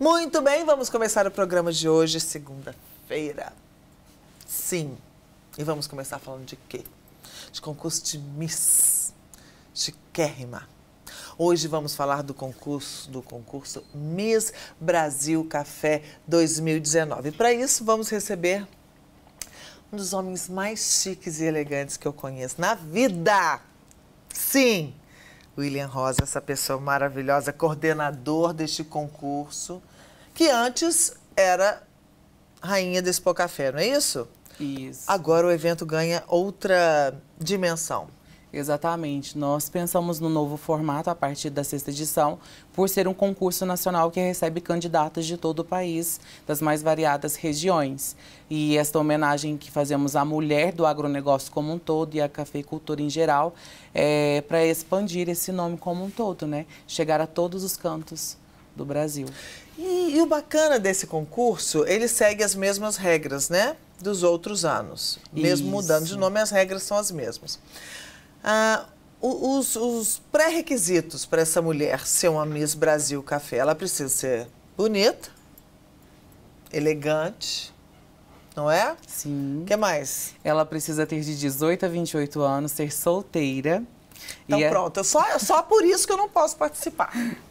Muito bem, vamos começar o programa de hoje, segunda-feira. Sim, e vamos começar falando de quê? De concurso de Miss, chiquérrima. Hoje vamos falar do concurso, do concurso Miss Brasil Café 2019. Para isso, vamos receber um dos homens mais chiques e elegantes que eu conheço na vida. Sim, William Rosa, essa pessoa maravilhosa, coordenador deste concurso, que antes era rainha desse Pocafé, não é isso? Isso. Agora o evento ganha outra dimensão. Exatamente. Nós pensamos no novo formato a partir da sexta edição, por ser um concurso nacional que recebe candidatos de todo o país, das mais variadas regiões. E esta homenagem que fazemos à mulher do agronegócio como um todo e à cafeicultura em geral, é para expandir esse nome como um todo, né? Chegar a todos os cantos do Brasil. E, e o bacana desse concurso, ele segue as mesmas regras, né? Dos outros anos. Mesmo Isso. mudando de nome, as regras são as mesmas. Ah, os, os pré-requisitos para essa mulher ser uma Miss Brasil Café, ela precisa ser bonita, elegante, não é? Sim. O que mais? Ela precisa ter de 18 a 28 anos, ser solteira. Então e é pronto, é... só, só por isso que eu não posso participar.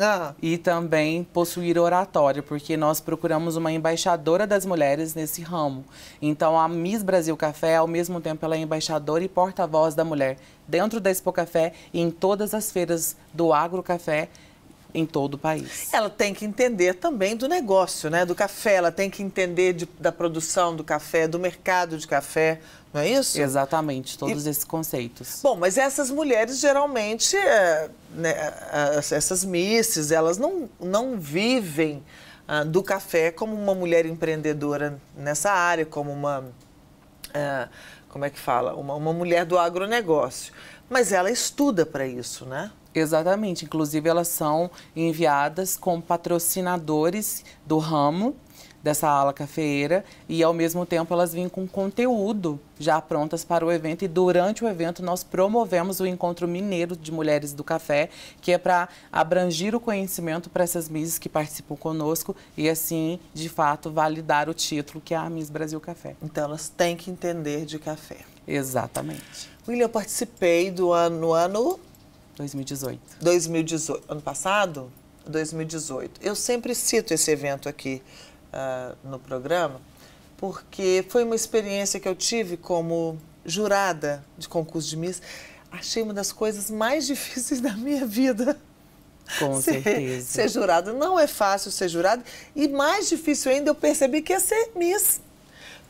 Ah. E também possuir oratória, porque nós procuramos uma embaixadora das mulheres nesse ramo. Então, a Miss Brasil Café, ao mesmo tempo, ela é embaixadora e porta-voz da mulher dentro da Expo Café e em todas as feiras do Agro Café em todo o país. Ela tem que entender também do negócio, né? Do café, ela tem que entender de, da produção do café, do mercado de café, não é isso? Exatamente, todos e... esses conceitos. Bom, mas essas mulheres geralmente, é, né, essas misses, elas não, não vivem ah, do café como uma mulher empreendedora nessa área, como uma. É, como é que fala? Uma, uma mulher do agronegócio. Mas ela estuda para isso, né? Exatamente. Inclusive, elas são enviadas com patrocinadores do ramo dessa ala cafeeira e, ao mesmo tempo, elas vêm com conteúdo já prontas para o evento. E durante o evento, nós promovemos o Encontro Mineiro de Mulheres do Café, que é para abrangir o conhecimento para essas Misses que participam conosco e, assim, de fato, validar o título que é a Miss Brasil Café. Então, elas têm que entender de café. Exatamente. William, eu participei do ano, no ano 2018. 2018. Ano passado? 2018. Eu sempre cito esse evento aqui uh, no programa, porque foi uma experiência que eu tive como jurada de concurso de Miss. Achei uma das coisas mais difíceis da minha vida. Com ser, certeza. Ser jurada Não é fácil ser jurada E mais difícil ainda, eu percebi que é ser Miss.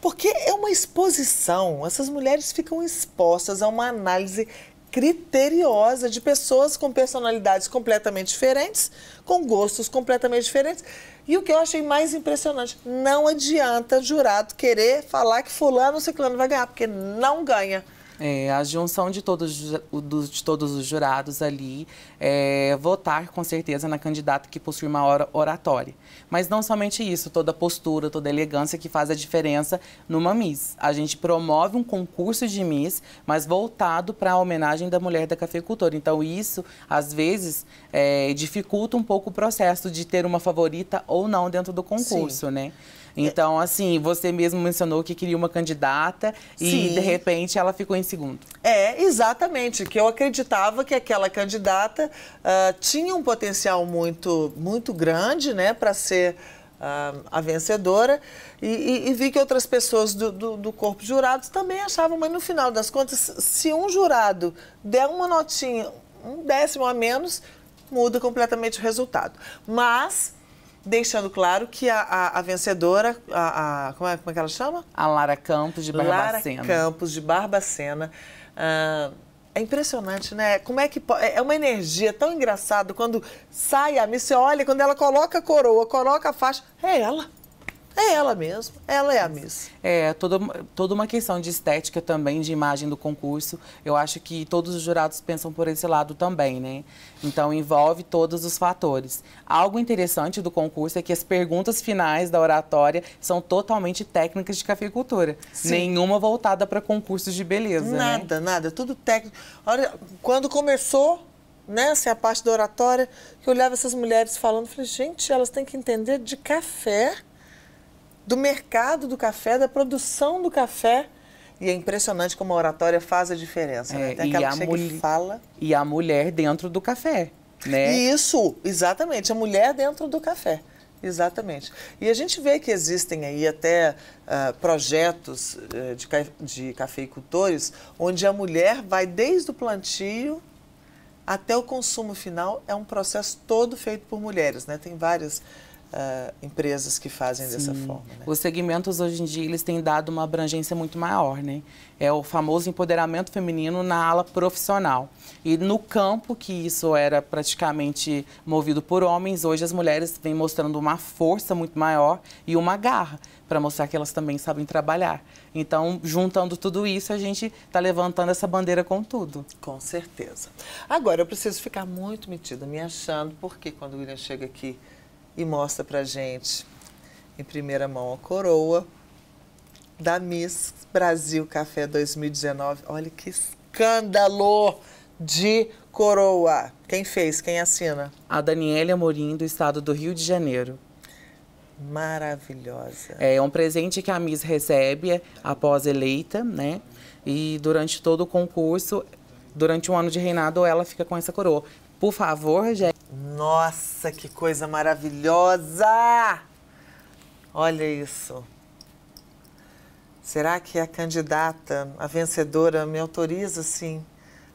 Porque é uma exposição. Essas mulheres ficam expostas a uma análise criteriosa de pessoas com personalidades completamente diferentes, com gostos completamente diferentes. E o que eu achei mais impressionante, não adianta jurado querer falar que fulano ou ciclano vai ganhar, porque não ganha. É, a junção de todos, de todos os jurados ali é votar com certeza na candidata que possui uma oratória. Mas não somente isso, toda postura, toda elegância que faz a diferença numa Miss. A gente promove um concurso de Miss, mas voltado para a homenagem da mulher da cafeicultora. Então isso, às vezes, é, dificulta um pouco o processo de ter uma favorita ou não dentro do concurso, Sim. né? É. Então, assim, você mesmo mencionou que queria uma candidata Sim. e de repente ela ficou em segundo. É, exatamente, que eu acreditava que aquela candidata uh, tinha um potencial muito, muito grande, né, para ser uh, a vencedora e, e, e, vi que outras pessoas do, do, do corpo de jurados também achavam, mas no final das contas, se um jurado der uma notinha, um décimo a menos, muda completamente o resultado. Mas deixando claro que a, a, a vencedora, a, como, é, como é que ela chama? A Lara Campos de Barbacena. Lara Campos de Barbacena. Ah, é impressionante, né? Como é que é, é uma energia tão engraçada quando sai a Miss, você olha, quando ela coloca a coroa, coloca a faixa, é ela. É ela mesmo, ela é a Miss. É, toda, toda uma questão de estética também, de imagem do concurso. Eu acho que todos os jurados pensam por esse lado também, né? Então envolve todos os fatores. Algo interessante do concurso é que as perguntas finais da oratória são totalmente técnicas de cafeicultura. Sim. Nenhuma voltada para concursos de beleza. Né? Nada, né? nada, tudo técnico. Olha, quando começou, né, é a parte da oratória, que eu olhava essas mulheres falando, falei, gente, elas têm que entender de café do mercado do café, da produção do café. E é impressionante como a oratória faz a diferença, é, né? Tem aquela que e fala. E a mulher dentro do café, né? Isso, exatamente, a mulher dentro do café. Exatamente. E a gente vê que existem aí até uh, projetos uh, de, ca de cafeicultores onde a mulher vai desde o plantio até o consumo final, é um processo todo feito por mulheres, né? Tem várias Uh, empresas que fazem Sim. dessa forma. Né? Os segmentos hoje em dia eles têm dado uma abrangência muito maior, né? É o famoso empoderamento feminino na ala profissional e no campo que isso era praticamente movido por homens, hoje as mulheres vêm mostrando uma força muito maior e uma garra para mostrar que elas também sabem trabalhar. Então, juntando tudo isso, a gente está levantando essa bandeira com tudo. Com certeza. Agora, eu preciso ficar muito metida, me achando, porque quando o William chega aqui e mostra para gente em primeira mão a coroa da Miss Brasil Café 2019. Olha que escândalo de coroa. Quem fez? Quem assina? A Daniela Amorim, do estado do Rio de Janeiro. Maravilhosa. É, é um presente que a Miss recebe é, após eleita, né? E durante todo o concurso, durante um ano de reinado, ela fica com essa coroa. Por favor, Rogério. Nossa, que coisa maravilhosa! Olha isso. Será que a candidata, a vencedora, me autoriza, sim,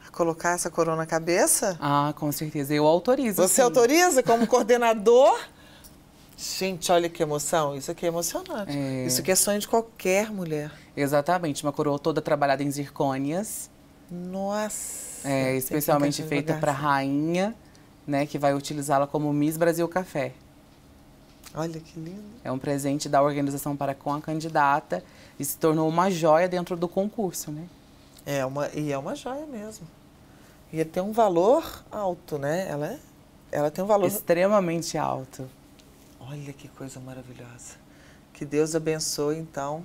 a colocar essa coroa na cabeça? Ah, com certeza. Eu autorizo. Você sim. autoriza como coordenador? Gente, olha que emoção. Isso aqui é emocionante. É. Isso aqui é sonho de qualquer mulher. Exatamente. Uma coroa toda trabalhada em zircônias. Nossa! É especialmente feita para rainha, né, que vai utilizá-la como Miss Brasil Café. Olha que lindo! É um presente da organização para com a candidata e se tornou uma joia dentro do concurso, né? É uma e é uma joia mesmo. E tem um valor alto, né? Ela é, ela tem um valor extremamente alto. Olha que coisa maravilhosa. Que Deus abençoe então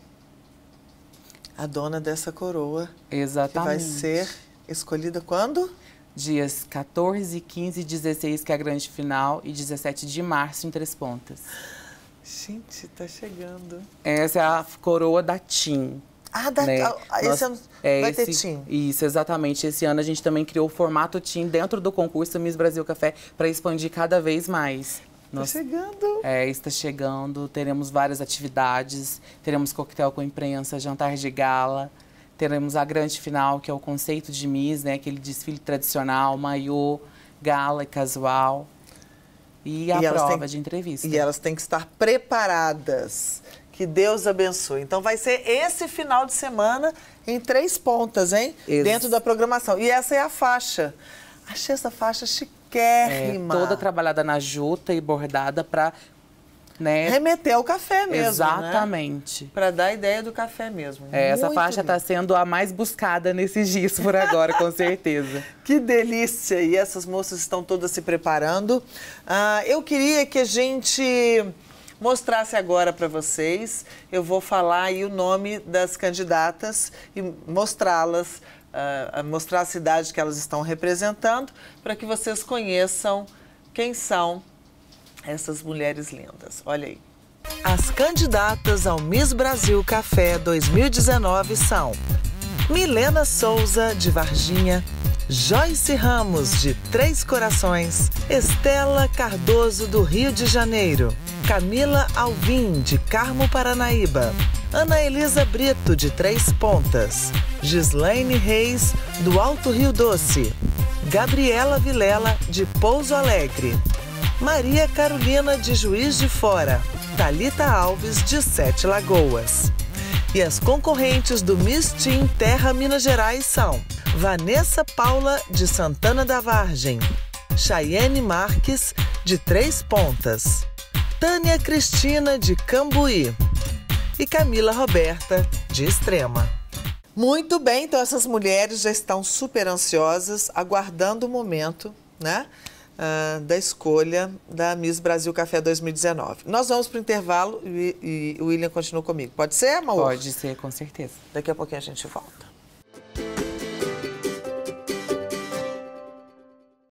a dona dessa coroa. Exatamente. Que vai ser escolhida quando? Dias 14, 15 e 16, que é a grande final, e 17 de março em Três Pontas. Gente, tá chegando. Essa é a coroa da TIM. Ah, da, né? Ah, esse Nós, ano é, vai esse, ter TIM. Isso, exatamente. Esse ano a gente também criou o formato TIM dentro do concurso Miss Brasil Café para expandir cada vez mais. Nós, tá chegando. É, está chegando. Teremos várias atividades. Teremos coquetel com imprensa, jantar de gala. Teremos a grande final, que é o conceito de Miss, né? Aquele desfile tradicional, maiô, gala e casual. E a e prova têm, de entrevista. E elas têm que estar preparadas. Que Deus abençoe. Então vai ser esse final de semana em três pontas, hein? Isso. Dentro da programação. E essa é a faixa. Achei essa faixa chique riquérrima. É, toda trabalhada na juta e bordada para né? Remeter ao café mesmo. Né? Exatamente. Né? Para dar a ideia do café mesmo. É, essa faixa está sendo a mais buscada nesses dias por agora, com certeza. Que delícia! E essas moças estão todas se preparando. Ah, eu queria que a gente mostrasse agora para vocês. Eu vou falar aí o nome das candidatas e mostrá-las a mostrar a cidade que elas estão representando, para que vocês conheçam quem são essas mulheres lindas. Olha aí. As candidatas ao Miss Brasil Café 2019 são Milena Souza, de Varginha, Joyce Ramos, de Três Corações, Estela Cardoso, do Rio de Janeiro, Camila Alvim, de Carmo Paranaíba, Ana Elisa Brito, de Três Pontas, Gislaine Reis, do Alto Rio Doce, Gabriela Vilela, de Pouso Alegre, Maria Carolina, de Juiz de Fora, Talita Alves, de Sete Lagoas. E as concorrentes do Miss Team Terra Minas Gerais são Vanessa Paula, de Santana da Vargem. Chayene Marques, de Três Pontas. Tânia Cristina, de Cambuí. E Camila Roberta, de Extrema. Muito bem, então essas mulheres já estão super ansiosas, aguardando o momento, né? Uh, da escolha da Miss Brasil Café 2019. Nós vamos para o intervalo e, e, o William continua comigo. Pode ser, Mauro? Pode ser, com certeza. Daqui a pouquinho a gente volta.